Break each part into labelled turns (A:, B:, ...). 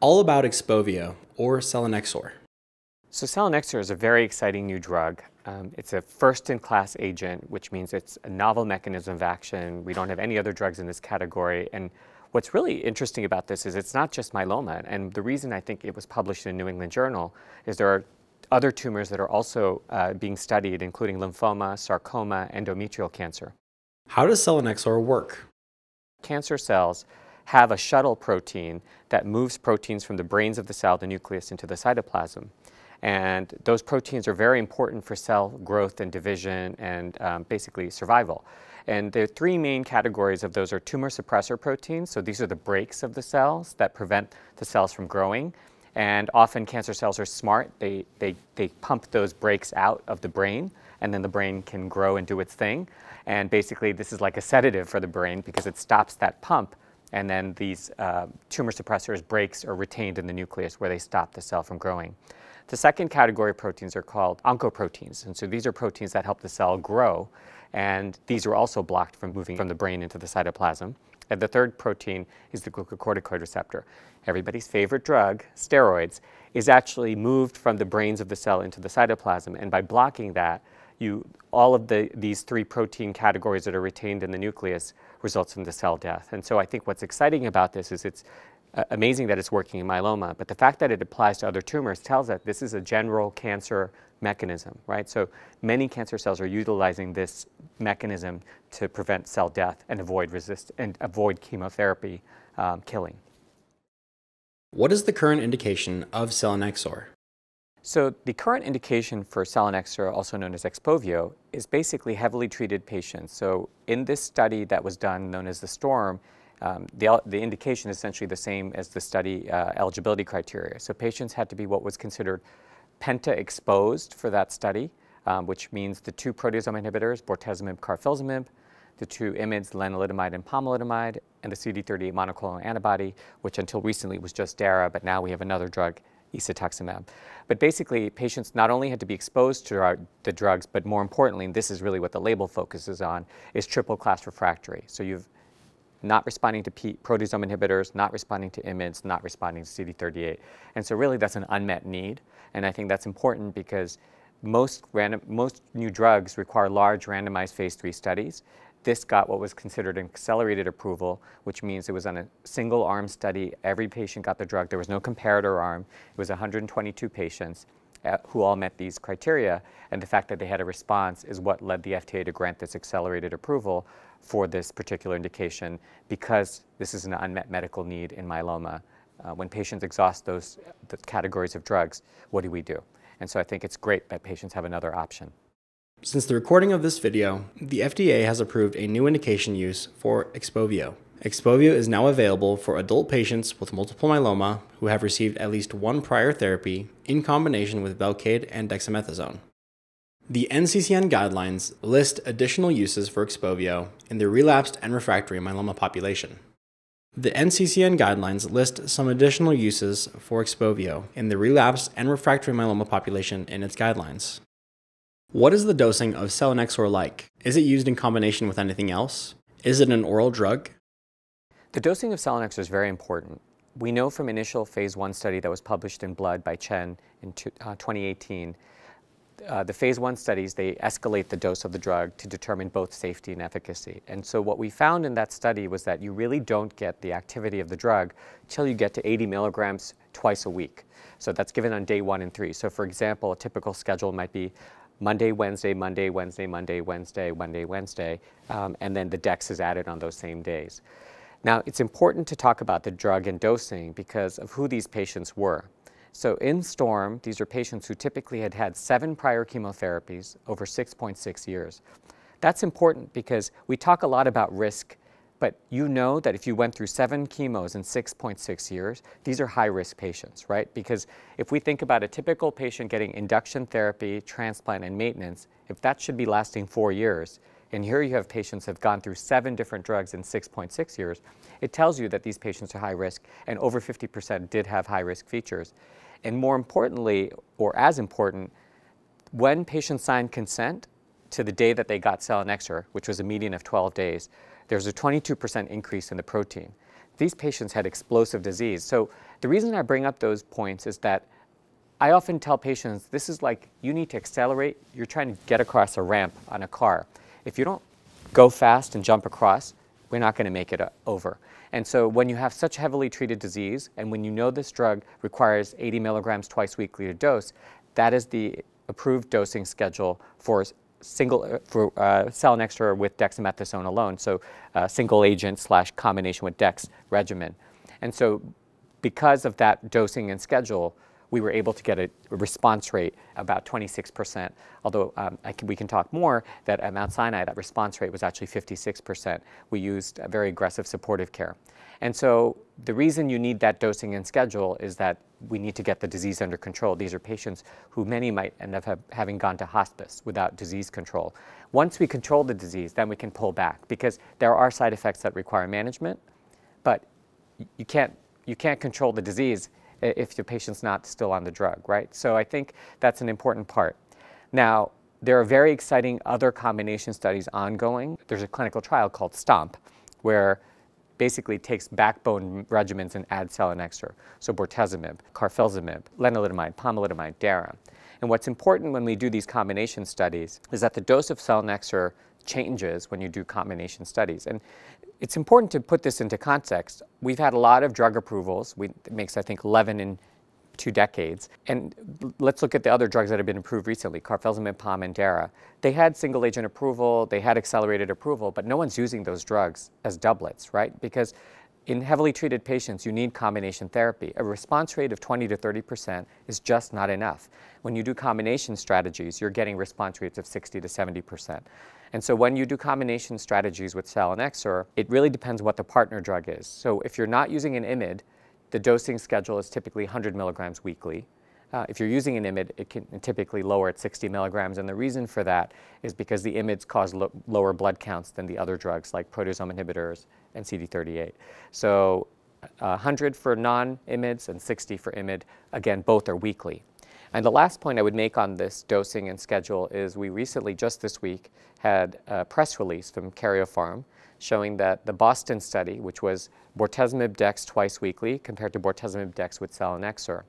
A: all about Expovio, or selinexor. So
B: selinexor is a very exciting new drug. Um, it's a first-in-class agent, which means it's a novel mechanism of action. We don't have any other drugs in this category. And what's really interesting about this is it's not just myeloma. And the reason I think it was published in a New England Journal is there are other tumors that are also uh, being studied, including lymphoma, sarcoma, endometrial cancer. How does selinexor work? Cancer cells have a shuttle protein that moves proteins from the brains of the cell, the nucleus, into the cytoplasm. And those proteins are very important for cell growth and division and um, basically survival. And the three main categories of those are tumor suppressor proteins. So these are the brakes of the cells that prevent the cells from growing. And often cancer cells are smart. They, they, they pump those brakes out of the brain, and then the brain can grow and do its thing. And basically, this is like a sedative for the brain because it stops that pump and then these uh, tumor suppressors breaks are retained in the nucleus where they stop the cell from growing. The second category of proteins are called oncoproteins, and so these are proteins that help the cell grow, and these are also blocked from moving from the brain into the cytoplasm. And the third protein is the glucocorticoid receptor. Everybody's favorite drug, steroids, is actually moved from the brains of the cell into the cytoplasm, and by blocking that, you all of the, these three protein categories that are retained in the nucleus results in the cell death. And so I think what's exciting about this is it's uh, amazing that it's working in myeloma, but the fact that it applies to other tumors tells that this is a general cancer mechanism, right? So many cancer cells are utilizing this mechanism to prevent cell death and avoid resist and avoid chemotherapy um, killing. What is the current indication of selinexor? So the current indication for selinexor, also known as Expovio, is basically heavily treated patients. So in this study that was done, known as the STORM, um, the, the indication is essentially the same as the study uh, eligibility criteria. So patients had to be what was considered penta-exposed for that study, um, which means the two proteasome inhibitors, bortezomib, carfilzomib, the two IMIDs, lenalidomide and pomalidomide, and the CD38 monoclonal antibody, which until recently was just DARA, but now we have another drug, isatuximab. But basically, patients not only had to be exposed to the drugs, but more importantly, and this is really what the label focuses on, is triple class refractory. So you've not responding to P proteasome inhibitors, not responding to IMIDs, not responding to CD38. And so really that's an unmet need. And I think that's important because most, random, most new drugs require large randomized phase three studies. This got what was considered an accelerated approval, which means it was on a single arm study. Every patient got the drug. There was no comparator arm. It was 122 patients uh, who all met these criteria. And the fact that they had a response is what led the FDA to grant this accelerated approval for this particular indication because this is an unmet medical need in myeloma. Uh, when patients exhaust those categories of drugs, what do we do? And so I
A: think it's great that patients have another option. Since the recording of this video, the FDA has approved a new indication use for Expovio. Expovio is now available for adult patients with multiple myeloma who have received at least one prior therapy in combination with Velcade and dexamethasone. The NCCN guidelines list additional uses for Expovio in the relapsed and refractory myeloma population. The NCCN guidelines list some additional uses for Expovio in the relapsed and refractory myeloma population in its guidelines. What is the dosing of selinexor like? Is it used in combination with anything else? Is it an oral drug? The dosing of selinexor is very important.
B: We know from initial phase one study that was published in Blood by Chen in 2018, uh, uh, the phase one studies, they escalate the dose of the drug to determine both safety and efficacy. And so what we found in that study was that you really don't get the activity of the drug till you get to 80 milligrams twice a week. So that's given on day one and three. So for example, a typical schedule might be Monday, Wednesday, Monday, Wednesday, Monday, Wednesday, Monday, Wednesday, um, and then the DEX is added on those same days. Now, it's important to talk about the drug and dosing because of who these patients were. So in STORM, these are patients who typically had had seven prior chemotherapies over 6.6 years. That's important because we talk a lot about risk but you know that if you went through seven chemos in 6.6 years, these are high-risk patients, right? Because if we think about a typical patient getting induction therapy, transplant, and maintenance, if that should be lasting four years, and here you have patients have gone through seven different drugs in 6.6 years, it tells you that these patients are high risk, and over 50% did have high-risk features. And more importantly, or as important, when patients signed consent to the day that they got selinexor, which was a median of 12 days, there's a 22% increase in the protein. These patients had explosive disease. So the reason I bring up those points is that I often tell patients this is like you need to accelerate. You're trying to get across a ramp on a car. If you don't go fast and jump across, we're not going to make it uh, over. And so when you have such heavily treated disease and when you know this drug requires 80 milligrams twice weekly to dose, that is the approved dosing schedule for single uh, for uh, selinexor with dexamethasone alone, so uh, single agent slash combination with dex regimen. And so because of that dosing and schedule, we were able to get a response rate about 26%, although um, can, we can talk more that at Mount Sinai, that response rate was actually 56%. We used very aggressive supportive care. And so the reason you need that dosing and schedule is that we need to get the disease under control. These are patients who many might end up have, having gone to hospice without disease control. Once we control the disease, then we can pull back because there are side effects that require management, but you can't, you can't control the disease if the patient's not still on the drug, right? So I think that's an important part. Now, there are very exciting other combination studies ongoing. There's a clinical trial called STOMP where basically takes backbone regimens and adds selinexor. So bortezomib, carfilzomib, lenalidomide, pomalidomide, dara. And what's important when we do these combination studies is that the dose of selinexor changes when you do combination studies. And it's important to put this into context. We've had a lot of drug approvals. We, it makes, I think, 11 in two decades. And let's look at the other drugs that have been approved recently, carfilzomib, Pomandera. They had single agent approval, they had accelerated approval, but no one's using those drugs as doublets, right? Because in heavily treated patients, you need combination therapy. A response rate of 20 to 30% is just not enough. When you do combination strategies, you're getting response rates of 60 to 70%. And so when you do combination strategies with selinexor, it really depends what the partner drug is. So if you're not using an IMID, the dosing schedule is typically 100 milligrams weekly. Uh, if you're using an IMID, it can typically lower at 60 milligrams, and the reason for that is because the IMIDs cause lo lower blood counts than the other drugs like proteasome inhibitors and CD38. So uh, 100 for non-IMIDs and 60 for IMID. Again, both are weekly. And the last point I would make on this dosing and schedule is we recently, just this week, had a press release from Karyopharm showing that the Boston study, which was bortezomib dex twice weekly compared to bortezomib dex with selinexor.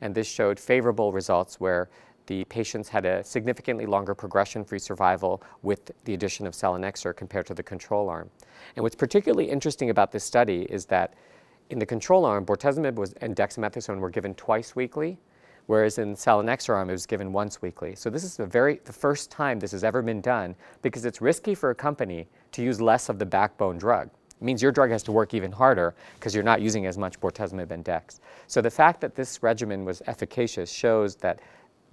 B: And this showed favorable results where the patients had a significantly longer progression-free survival with the addition of selinexor compared to the control arm. And what's particularly interesting about this study is that in the control arm, bortezomib and dexamethasone were given twice weekly, whereas in selinexor arm, it was given once weekly. So this is the very the first time this has ever been done because it's risky for a company to use less of the backbone drug. It means your drug has to work even harder because you're not using as much bortezomib and dex. So the fact that this regimen was efficacious shows that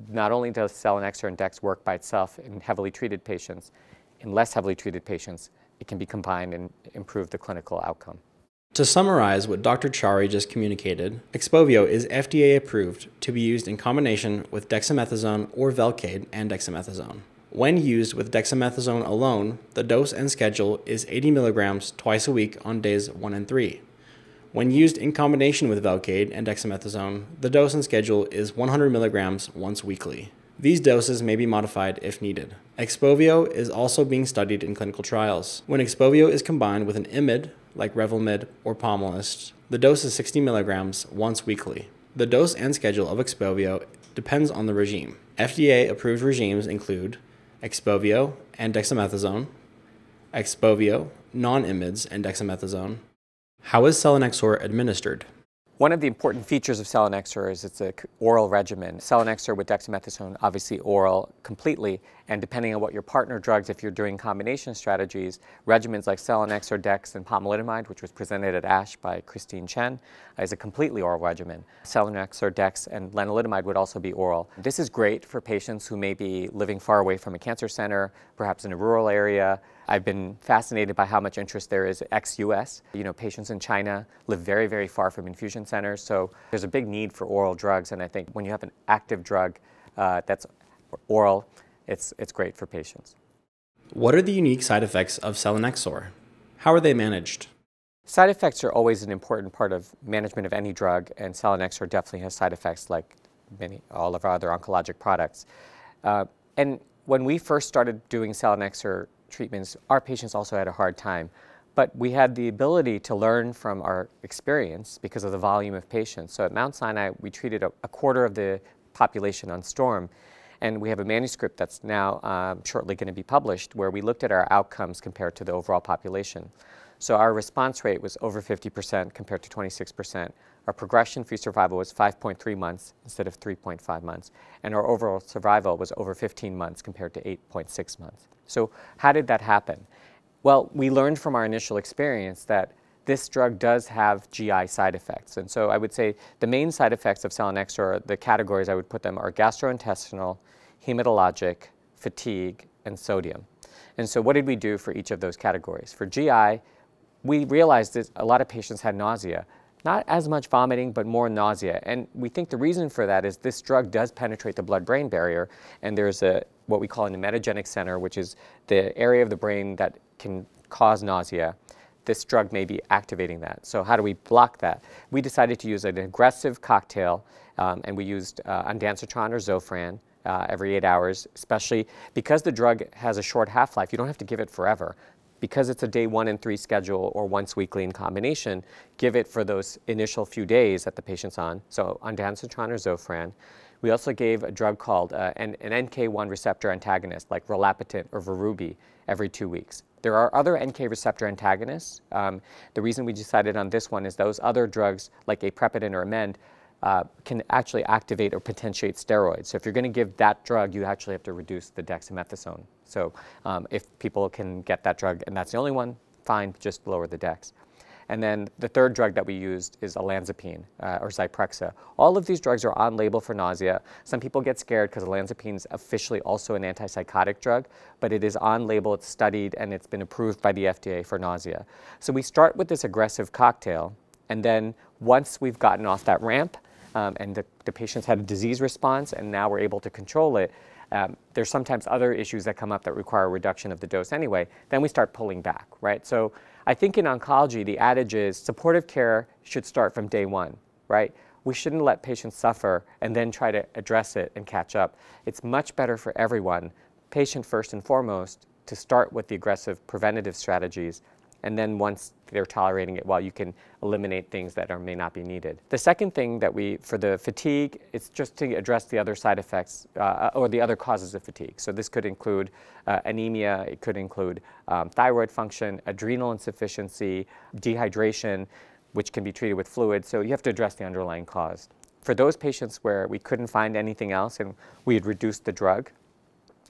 B: not only does selinexor and dex work by itself in heavily treated patients, in less heavily treated patients,
A: it can be combined and improve the clinical outcome. To summarize what Dr. Chari just communicated, Expovio is FDA approved to be used in combination with dexamethasone or Velcade and dexamethasone. When used with dexamethasone alone, the dose and schedule is 80 milligrams twice a week on days 1 and 3. When used in combination with Velcade and dexamethasone, the dose and schedule is 100 milligrams once weekly. These doses may be modified if needed. Expovio is also being studied in clinical trials. When Expovio is combined with an IMID, like Revlimid or Pomalyst, the dose is 60 milligrams once weekly. The dose and schedule of Expovio depends on the regime. FDA approved regimes include Expovio, and dexamethasone, Expovio, non-imids, and dexamethasone. How is selinexor administered?
B: One of the important features of selinexor is it's an oral regimen. Selinexor with dexamethasone, obviously oral completely, and depending on what your partner drugs, if you're doing combination strategies, regimens like selinexor, dex, and pomalidomide, which was presented at ASH by Christine Chen, is a completely oral regimen. Selinexor, dex, and lenalidomide would also be oral. This is great for patients who may be living far away from a cancer center, perhaps in a rural area, I've been fascinated by how much interest there is ex-US. You know, patients in China live very, very far from infusion centers, so there's a big need for oral drugs, and I think when you have an active drug uh, that's oral, it's, it's great for patients. What
A: are the unique side effects of
B: selinexor? How are they managed? Side effects are always an important part of management of any drug, and selinexor definitely has side effects like many all of our other oncologic products. Uh, and when we first started doing selinexor treatments, our patients also had a hard time. But we had the ability to learn from our experience because of the volume of patients. So at Mount Sinai, we treated a, a quarter of the population on STORM. And we have a manuscript that's now um, shortly going to be published where we looked at our outcomes compared to the overall population. So our response rate was over 50% compared to 26%. Our progression-free survival was 5.3 months instead of 3.5 months. And our overall survival was over 15 months compared to 8.6 months. So how did that happen? Well, we learned from our initial experience that this drug does have GI side effects. And so I would say the main side effects of selinexor, the categories I would put them are gastrointestinal, hematologic, fatigue, and sodium. And so what did we do for each of those categories? For GI, we realized that a lot of patients had nausea. Not as much vomiting, but more nausea. And we think the reason for that is this drug does penetrate the blood-brain barrier, and there's a what we call an emetogenic center, which is the area of the brain that can cause nausea. This drug may be activating that. So how do we block that? We decided to use an aggressive cocktail, um, and we used uh, ondansetron or Zofran, uh, every eight hours, especially because the drug has a short half-life. You don't have to give it forever because it's a day one and three schedule or once weekly in combination, give it for those initial few days that the patient's on, so on dancitron or Zofran. We also gave a drug called uh, an, an, NK1 receptor antagonist like relapitant or Verubi every two weeks. There are other NK receptor antagonists. Um, the reason we decided on this one is those other drugs like aprepitant or amend uh, can actually activate or potentiate steroids. So if you're going to give that drug, you actually have to reduce the dexamethasone. So um, if people can get that drug and that's the only one, fine, just lower the dex. And then the third drug that we used is olanzapine uh, or Zyprexa. All of these drugs are on label for nausea. Some people get scared because olanzapine is officially also an antipsychotic drug, but it is on label, it's studied, and it's been approved by the FDA for nausea. So we start with this aggressive cocktail, and then once we've gotten off that ramp, um, and the, the patients had a disease response and now we're able to control it, um, there's sometimes other issues that come up that require a reduction of the dose anyway, then we start pulling back, right? So I think in oncology, the adage is supportive care should start from day one, right? We shouldn't let patients suffer and then try to address it and catch up. It's much better for everyone, patient first and foremost, to start with the aggressive preventative strategies and then once they're tolerating it well, you can eliminate things that are, may not be needed. The second thing that we, for the fatigue, it's just to address the other side effects uh, or the other causes of fatigue. So this could include uh, anemia, it could include um, thyroid function, adrenal insufficiency, dehydration, which can be treated with fluid. So you have to address the underlying cause. For those patients where we couldn't find anything else and we had reduced the drug,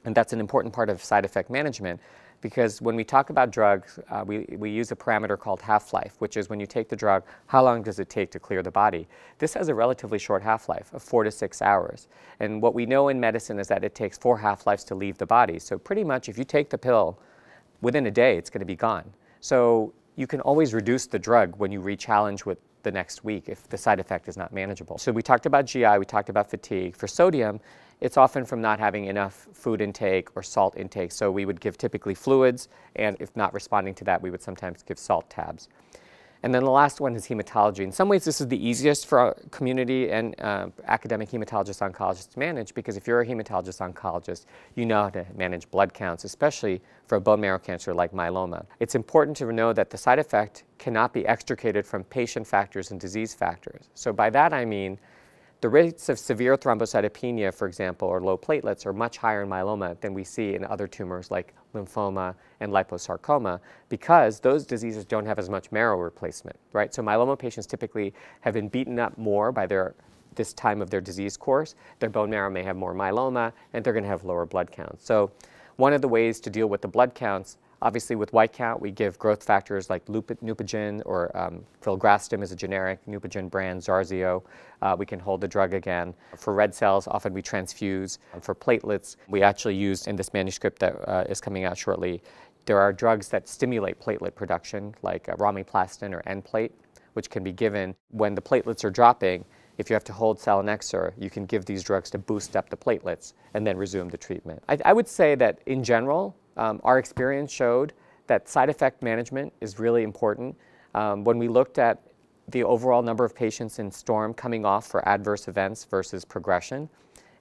B: and that's an important part of side effect management, because when we talk about drugs, uh, we, we use a parameter called half-life, which is when you take the drug, how long does it take to clear the body? This has a relatively short half-life of four to six hours. And what we know in medicine is that it takes four half-lives to leave the body. So pretty much if you take the pill, within a day it's going to be gone. So you can always reduce the drug when you re-challenge with the next week if the side effect is not manageable. So we talked about GI, we talked about fatigue. For sodium, it's often from not having enough food intake or salt intake. So we would give typically fluids, and if not responding to that, we would sometimes give salt tabs. And then the last one is hematology. In some ways, this is the easiest for our community and uh, academic hematologist oncologists to manage because if you're a hematologist oncologist, you know how to manage blood counts, especially for a bone marrow cancer like myeloma. It's important to know that the side effect cannot be extricated from patient factors and disease factors. So by that I mean the rates of severe thrombocytopenia, for example, or low platelets are much higher in myeloma than we see in other tumors like lymphoma and liposarcoma because those diseases don't have as much marrow replacement, right? So myeloma patients typically have been beaten up more by their this time of their disease course. Their bone marrow may have more myeloma and they're going to have lower blood counts. So one of the ways to deal with the blood counts Obviously, with white count, we give growth factors like Lup- or um, filgrastim is a generic Neupogen brand, Zarzio. Uh, we can hold the drug again. For red cells, often we transfuse. For platelets, we actually used in this manuscript that uh, is coming out shortly. There are drugs that stimulate platelet production, like uh, romiplastin or Nplate, which can be given when the platelets are dropping. If you have to hold selinexor, you can give these drugs to boost up the platelets and then resume the treatment. I, I would say that in general, um, our experience showed that side effect management is really important. Um, when we looked at the overall number of patients in STORM coming off for adverse events versus progression,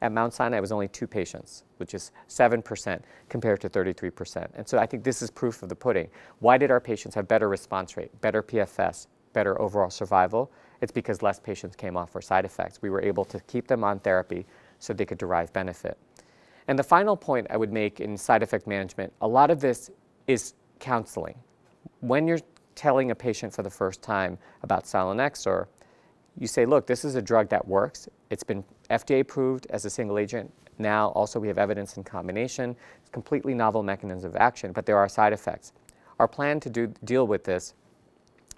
B: at Mount Sinai it was only two patients, which is 7% compared to 33%. And so I think this is proof of the pudding. Why did our patients have better response rate, better PFS, better overall survival? It's because less patients came off for side effects. We were able to keep them on therapy so they could derive benefit. And the final point I would make in side effect management, a lot of this is counseling. When you're telling a patient for the first time about selinexor, you say, look, this is a drug that works. It's been FDA approved as a single agent. Now also we have evidence in combination. It's completely novel mechanism of action, but there are side effects. Our plan to do, deal with this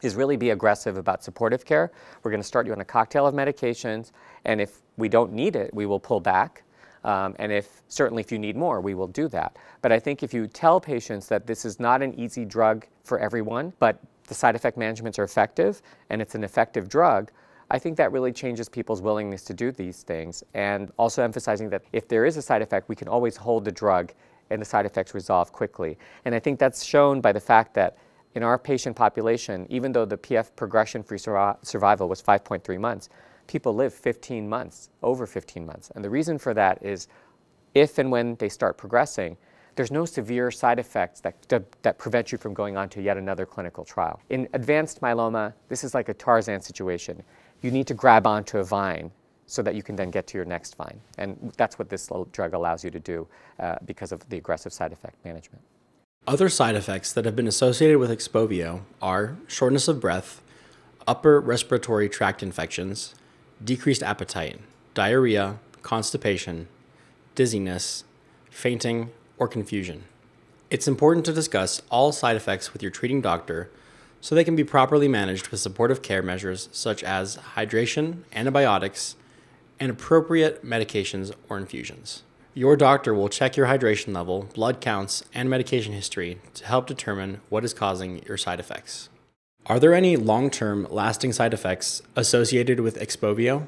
B: is really be aggressive about supportive care. We're going to start you on a cocktail of medications, and if we don't need it, we will pull back. Um, and if certainly if you need more, we will do that. But I think if you tell patients that this is not an easy drug for everyone, but the side effect managements are effective and it's an effective drug, I think that really changes people's willingness to do these things. And also emphasizing that if there is a side effect, we can always hold the drug and the side effects resolve quickly. And I think that's shown by the fact that in our patient population, even though the PF progression-free survival was 5.3 months, people live 15 months, over 15 months. And the reason for that is if and when they start progressing, there's no severe side effects that, that, that, prevent you from going on to yet another clinical trial. In advanced myeloma, this is like a Tarzan situation. You need to grab onto a vine so that you can then get to your next vine. And that's what this drug allows you to do uh, because of the aggressive
A: side effect management. Other side effects that have been associated with Expovio are shortness of breath, upper respiratory tract infections, decreased appetite, diarrhea, constipation, dizziness, fainting, or confusion. It's important to discuss all side effects with your treating doctor so they can be properly managed with supportive care measures such as hydration, antibiotics, and appropriate medications or infusions. Your doctor will check your hydration level, blood counts, and medication history to help determine what is causing your side effects. Are there any long-term lasting side effects associated with Expovio?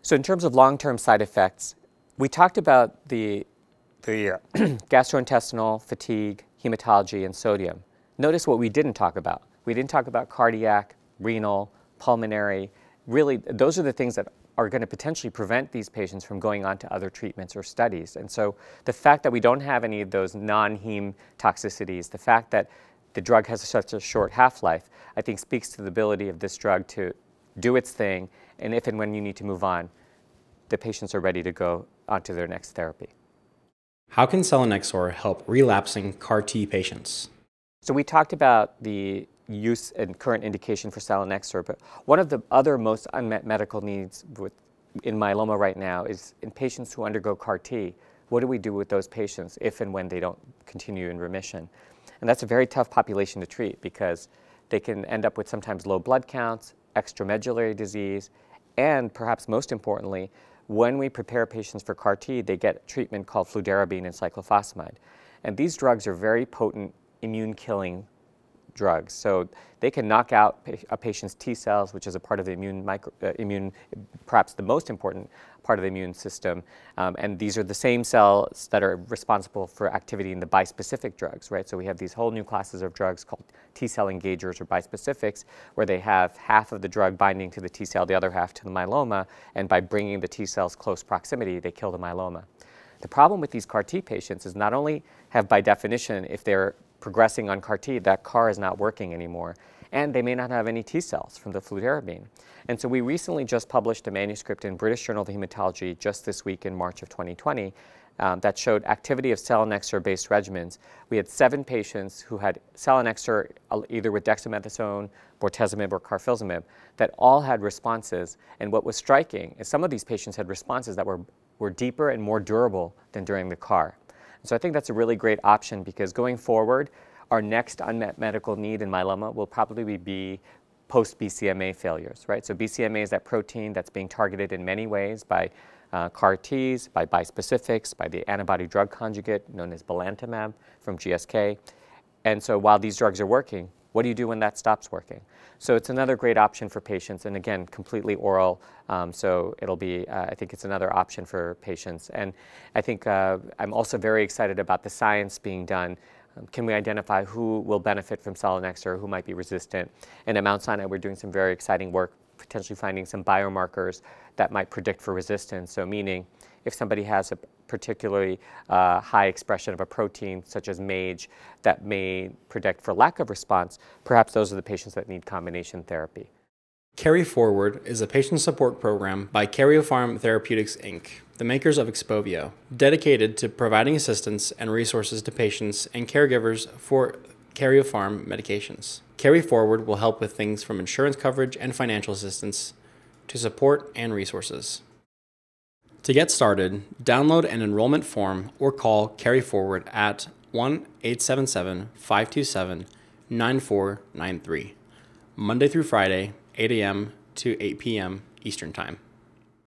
A: So in terms of long-term side effects, we talked about the,
B: the uh, gastrointestinal, fatigue, hematology, and sodium. Notice what we didn't talk about. We didn't talk about cardiac, renal, pulmonary. Really, those are the things that are going to potentially prevent these patients from going on to other treatments or studies. And so the fact that we don't have any of those non-heme toxicities, the fact that the drug has such a short half-life, I think speaks to the ability of this drug to do its thing, and if and when you need to move on, the patients are ready to go onto their next therapy.
A: How can selinexor help relapsing CAR T patients?
B: So we talked about the use and current indication for selinexor, but one of the other most unmet medical needs with, in myeloma right now is in patients who undergo CAR T. What do we do with those patients if and when they don't continue in remission? And that's a very tough population to treat because they can end up with sometimes low blood counts, extramedullary disease, and perhaps most importantly, when we prepare patients for CAR T, they get treatment called fludarabine and cyclophosphamide. And these drugs are very potent immune killing drugs. So they can knock out a patient's T cells, which is a part of the immune, micro, uh, immune perhaps the most important part of the immune system. Um, and these are the same cells that are responsible for activity in the bispecific drugs, right? So we have these whole new classes of drugs called T cell engagers or bispecifics, where they have half of the drug binding to the T cell, the other half to the myeloma. And by bringing the T cells close proximity, they kill the myeloma. The problem with these CAR T patients is not only have, by definition, if they're progressing on CAR T, that CAR is not working anymore. And they may not have any T cells from the fludarabine. And so we recently just published a manuscript in British Journal of Hematology just this week in March of 2020 um, that showed activity of selinexor-based regimens. We had seven patients who had selinexor uh, either with dexamethasone, bortezomib, or carfilzomib that all had responses. And what was striking is some of these patients had responses that were, were deeper and more durable than during the CAR so I think that's a really great option because going forward, our next unmet medical need in myeloma will probably be post-BCMA failures, right? So BCMA is that protein that's being targeted in many ways by uh, CAR-Ts, by bispecifics, by the antibody drug conjugate known as belantamab from GSK. And so while these drugs are working, what do you do when that stops working? So it's another great option for patients, and again, completely oral. Um, so it'll be, uh, I think it's another option for patients. And I think uh, I'm also very excited about the science being done um, can we identify who will benefit from selinexor or who might be resistant? And at Mount Sinai, we're doing some very exciting work, potentially finding some biomarkers that might predict for resistance. So meaning if somebody has a, particularly uh, high expression of a protein such as MAGE that may predict for lack of response,
A: perhaps those are the patients that need combination therapy. Carry Forward is a patient support program by Karyopharm Therapeutics Inc., the makers of Expovio, dedicated to providing assistance and resources to patients and caregivers for Karyopharm medications. Carry Forward will help with things from insurance coverage and financial assistance to support and resources. To get started, download an enrollment form or call Carry Forward at 1 877 527 9493, Monday through Friday, 8 a.m. to 8 p.m. Eastern Time.